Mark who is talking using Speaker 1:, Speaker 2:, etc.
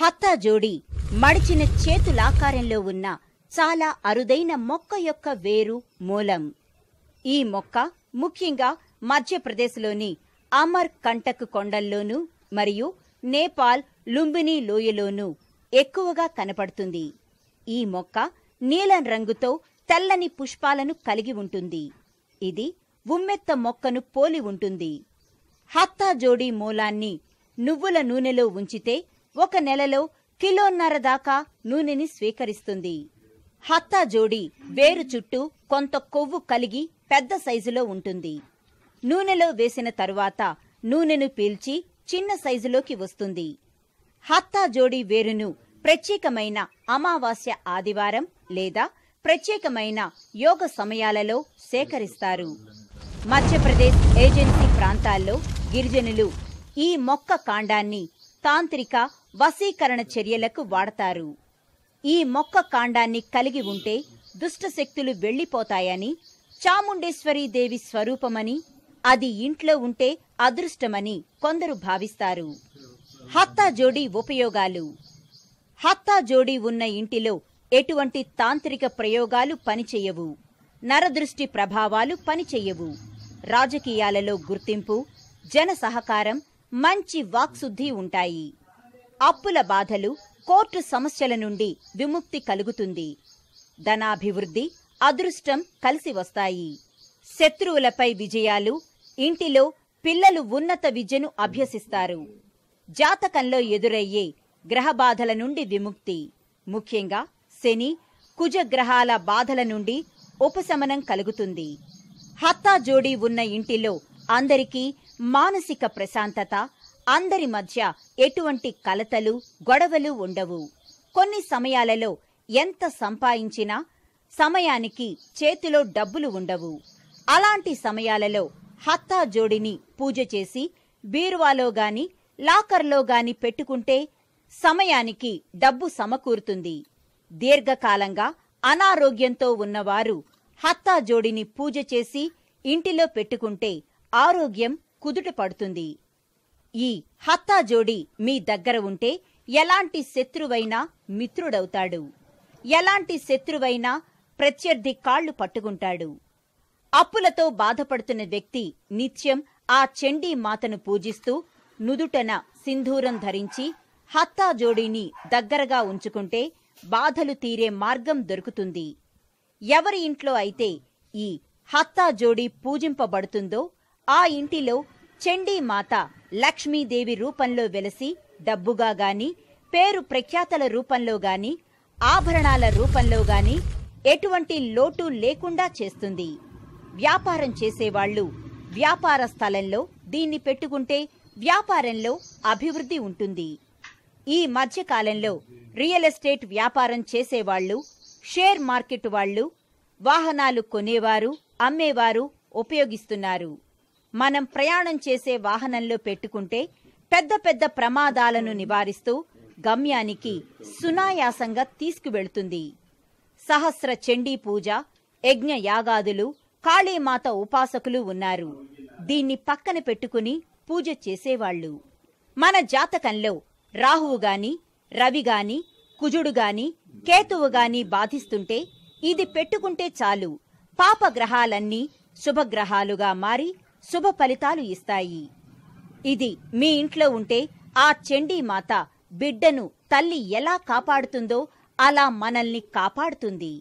Speaker 1: హత్తా జోడి మడిచిన చేతులాకారంలో ఉన్న చాలా అరుదైన మొక్క యొక్క వేరు మూలం ఈ మొక్క ముఖ్యంగా మధ్యప్రదేశ్లోని అమర్ కంటక్ కొండల్లోనూ మరియు నేపాల్ లుంబిని లోయలోనూ ఎక్కువగా కనపడుతుంది ఈ మొక్క నీలం రంగుతో తెల్లని పుష్పాలను కలిగి ఉంటుంది ఇది ఉమ్మెత్త మొక్కను పోలి ఉంటుంది హత్తా జోడీ మూలాన్ని నువ్వుల నూనెలో ఉంచితే ఒక నెలలో కిలోన్నర దాకా నూనెని స్వీకరిస్తుంది హత్తా జోడి వేరు చుట్టూ కొంత కొవ్వు కలిగి పెద్ద సైజులో ఉంటుంది నూనెలో వేసిన తరువాత నూనెను పీల్చి చిన్న సైజులోకి వస్తుంది హత్తా జోడి వేరును ప్రత్యేకమైన అమావాస్య ఆదివారం లేదా ప్రత్యేకమైన యోగ సమయాలలో సేకరిస్తారు మధ్యప్రదేశ్ ఏజెన్సీ ప్రాంతాల్లో గిరిజనులు ఈ మొక్క కాండాన్ని తాంత్రిక వశీకరణ చర్యలకు వాడతారు ఈ మొక్క కాండాన్ని కలిగి ఉంటే దుష్టశక్తులు వెళ్లిపోతాయని దేవి స్వరూపమని అది ఇంట్లో ఉంటే అదృష్టమని కొందరు భావిస్తారు హత్తా జోడి ఉపయోగాలు హత్తా జోడి ఉన్న ఇంటిలో ఎటువంటి తాంత్రిక ప్రయోగాలు పనిచేయవు నరదృష్టి ప్రభావాలు పనిచేయవు రాజకీయాలలో గుర్తింపు జన సహకారం మంచి వాక్శుద్ధి ఉంటాయి అప్పుల బాధలు కోర్టు సమస్యల నుండి విముక్తి కలుగుతుంది ధనాభివృద్ధి అదృష్టం కలిసి వస్తాయి శత్రువులపై విజయాలు ఇంటిలో పిల్లలు ఉన్నత విద్యను అభ్యసిస్తారు జాతకంలో ఎదురయ్యే గ్రహబాధల నుండి విముక్తి ముఖ్యంగా శని కుజగ్రహాల బాధల నుండి ఉపశమనం కలుగుతుంది హత్తా జోడీ ఉన్న ఇంటిలో అందరికీ మానసిక ప్రశాంతత అందరి మధ్య ఎటువంటి కలతలు గొడవలు ఉండవు కొన్ని సమయాలలో ఎంత సంపాదించినా సమయానికి చేతిలో డబ్బులు ఉండవు అలాంటి సమయాలలో హత్తా జోడిని పూజ చేసి బీరువాలో గాని లాకర్లో గాని పెట్టుకుంటే సమయానికి డబ్బు సమకూరుతుంది దీర్ఘకాలంగా అనారోగ్యంతో ఉన్నవారు హత్తా జోడిని పూజ చేసి ఇంటిలో పెట్టుకుంటే ఆరోగ్యం కుదుటపడుతుంది ఈ హత్తా జోడి మీ దగ్గర ఉంటే ఎలాంటి శత్రువైనా మిత్రుడవుతాడు ఎలాంటి శత్రువైనా ప్రత్యర్థి కాళ్లు పట్టుకుంటాడు అప్పులతో బాధపడుతున్న వ్యక్తి నిత్యం ఆ చెండీ మాతను పూజిస్తూ నుదుటన సింధూరం ధరించి హత్తా జోడీని దగ్గరగా ఉంచుకుంటే బాధలు తీరే మార్గం దొరుకుతుంది ఎవరి ఇంట్లో అయితే ఈ హత్తా జోడీ పూజింపబడుతుందో ఆ ఇంటిలో చండీ మాత లక్ష్మీదేవి రూపంలో వెలసి డబ్బుగా గాని పేరు ప్రఖ్యాతల రూపంలో గాని ఆభరణాల రూపంలో గాని ఎటువంటి లోటు లేకుండా చేస్తుంది వ్యాపారం చేసేవాళ్లు వ్యాపార స్థలంలో దీన్ని పెట్టుకుంటే వ్యాపారంలో అభివృద్ధి ఉంటుంది ఈ మధ్యకాలంలో రియల్ ఎస్టేట్ వ్యాపారం చేసేవాళ్లు షేర్ మార్కెట్ వాళ్ళు వాహనాలు కొనేవారు అమ్మేవారు ఉపయోగిస్తున్నారు మనం ప్రయాణం చేసే వాహనంలో పెట్టుకుంటే పెద్ద పెద్ద ప్రమాదాలను నివారిస్తూ గమ్యానికి సునాయాసంగా తీసుకువెళుతుంది సహస్ర చండీ పూజ యజ్ఞ యాగాదులు కాళీమాత ఉపాసకులు ఉన్నారు దీన్ని పక్కన పెట్టుకుని పూజ చేసేవాళ్ళు మన జాతకంలో రాహువుగాని రవిగాని కుజుడుగాని కేతువుగాని బాధిస్తుంటే ఇది పెట్టుకుంటే చాలు పాపగ్రహాలన్నీ శుభగ్రహాలుగా మారి శుభ ఫలితాలు ఇస్తాయి ఇది మీ ఇంట్లో ఉంటే ఆ చండీమాత మాత బిడ్డను తల్లి ఎలా కాపాడుతుందో అలా మనల్ని కాపాడుతుంది